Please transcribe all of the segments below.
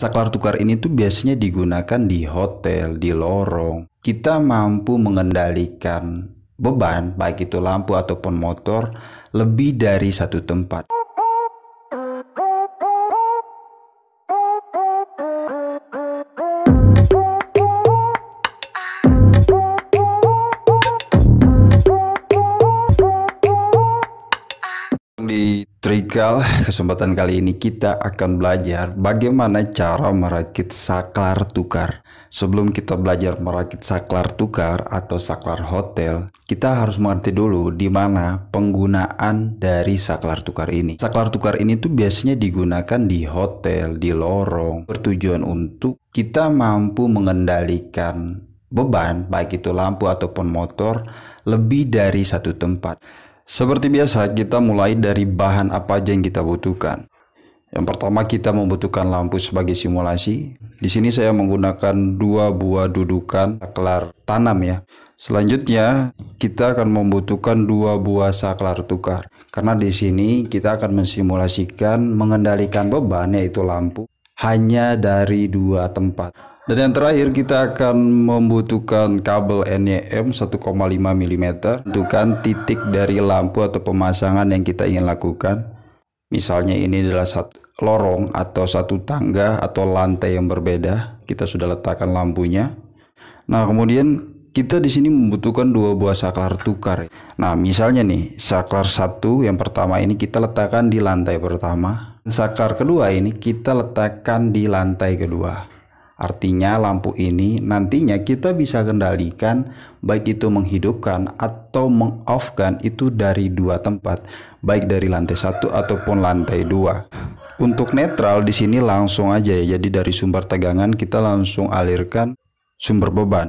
Saklar tukar ini tuh biasanya digunakan di hotel, di lorong. Kita mampu mengendalikan beban, baik itu lampu ataupun motor, lebih dari satu tempat. Trigal, kesempatan kali ini kita akan belajar bagaimana cara merakit saklar tukar. Sebelum kita belajar merakit saklar tukar atau saklar hotel, kita harus mengerti dulu di mana penggunaan dari saklar tukar ini. Saklar tukar ini tuh biasanya digunakan di hotel, di lorong, bertujuan untuk kita mampu mengendalikan beban baik itu lampu ataupun motor lebih dari satu tempat. Seperti biasa, kita mulai dari bahan apa aja yang kita butuhkan. Yang pertama kita membutuhkan lampu sebagai simulasi. Di sini saya menggunakan dua buah dudukan saklar tanam ya. Selanjutnya kita akan membutuhkan dua buah saklar tukar. Karena di sini kita akan mensimulasikan mengendalikan beban yaitu lampu hanya dari dua tempat. Dan yang terakhir kita akan membutuhkan kabel NYM 1,5 mm tentukan titik dari lampu atau pemasangan yang kita ingin lakukan. Misalnya ini adalah satu lorong atau satu tangga atau lantai yang berbeda, kita sudah letakkan lampunya. Nah, kemudian kita di sini membutuhkan dua buah saklar tukar. Nah, misalnya nih, saklar satu yang pertama ini kita letakkan di lantai pertama, saklar kedua ini kita letakkan di lantai kedua. Artinya lampu ini nantinya kita bisa kendalikan baik itu menghidupkan atau mengoffkan itu dari dua tempat, baik dari lantai satu ataupun lantai dua. Untuk netral di sini langsung aja ya. Jadi dari sumber tegangan kita langsung alirkan sumber beban.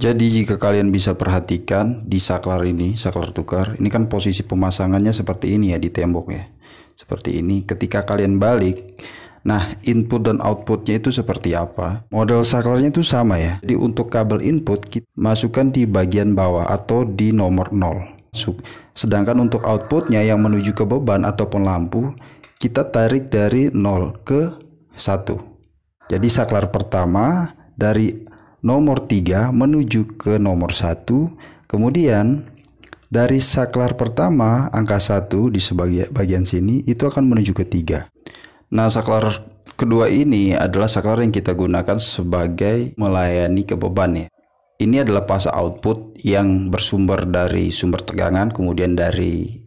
Jadi jika kalian bisa perhatikan di saklar ini, saklar tukar, ini kan posisi pemasangannya seperti ini ya di tembok ya. Seperti ini. Ketika kalian balik, nah input dan outputnya itu seperti apa? Model saklarnya itu sama ya. Jadi untuk kabel input kita masukkan di bagian bawah atau di nomor 0. Sedangkan untuk outputnya yang menuju ke beban ataupun lampu, kita tarik dari 0 ke 1. Jadi saklar pertama dari nomor 3 menuju ke nomor 1. Kemudian dari saklar pertama angka 1 di sebagian bagian sini itu akan menuju ke 3. Nah, saklar kedua ini adalah saklar yang kita gunakan sebagai melayani kebeban ya. Ini adalah fase output yang bersumber dari sumber tegangan kemudian dari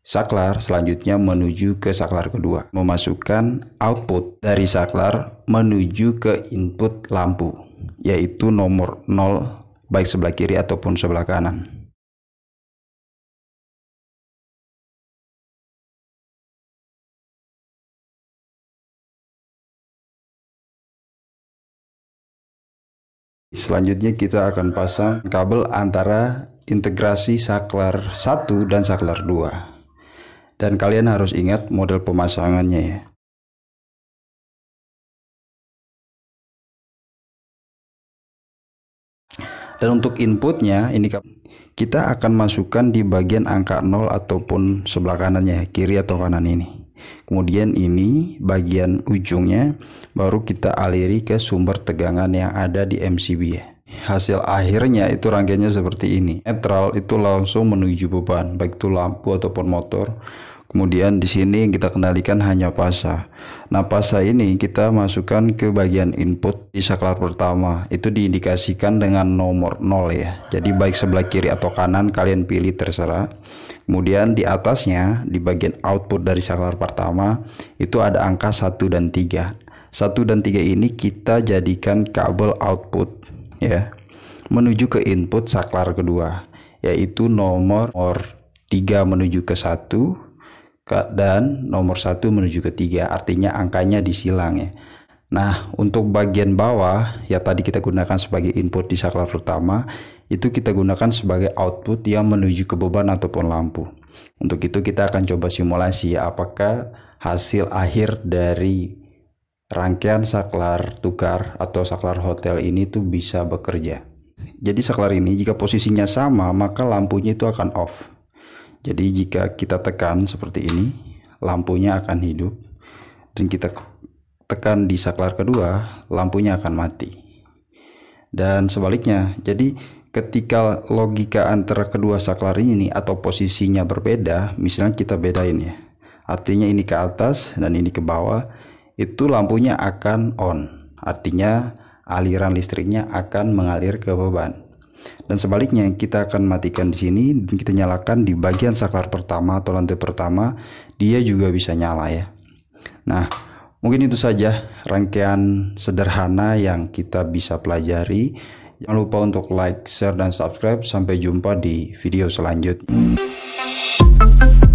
saklar selanjutnya menuju ke saklar kedua. Memasukkan output dari saklar menuju ke input lampu yaitu nomor 0 baik sebelah kiri ataupun sebelah kanan. Selanjutnya kita akan pasang kabel antara integrasi saklar 1 dan saklar 2. Dan kalian harus ingat model pemasangannya ya. Dan untuk inputnya ini kita akan masukkan di bagian angka 0 ataupun sebelah kanannya, kiri atau kanan ini. Kemudian ini bagian ujungnya baru kita aliri ke sumber tegangan yang ada di MCB ya hasil akhirnya itu rangkaiannya seperti ini netral itu langsung menuju beban baik itu lampu ataupun motor kemudian di sini yang kita kendalikan hanya pasa nah pasa ini kita masukkan ke bagian input di saklar pertama itu diindikasikan dengan nomor 0 ya jadi baik sebelah kiri atau kanan kalian pilih terserah kemudian di atasnya di bagian output dari saklar pertama itu ada angka 1 dan 3 1 dan 3 ini kita jadikan kabel output ya menuju ke input saklar kedua yaitu nomor 3 menuju ke 1 dan nomor 1 menuju ke 3 artinya angkanya disilang ya Nah untuk bagian bawah ya tadi kita gunakan sebagai input di saklar pertama itu kita gunakan sebagai output yang menuju ke beban ataupun lampu untuk itu kita akan coba simulasi ya apakah hasil akhir dari rangkaian saklar tukar atau saklar hotel ini tuh bisa bekerja. Jadi saklar ini jika posisinya sama maka lampunya itu akan off. Jadi jika kita tekan seperti ini, lampunya akan hidup dan kita tekan di saklar kedua, lampunya akan mati. Dan sebaliknya, jadi ketika logika antara kedua saklar ini atau posisinya berbeda, misalnya kita bedain ya. Artinya ini ke atas dan ini ke bawah, itu lampunya akan on. Artinya aliran listriknya akan mengalir ke beban. Dan sebaliknya kita akan matikan di sini dan kita nyalakan di bagian saklar pertama atau lantai pertama, dia juga bisa nyala ya. Nah, mungkin itu saja rangkaian sederhana yang kita bisa pelajari. Jangan lupa untuk like, share, dan subscribe. Sampai jumpa di video selanjutnya.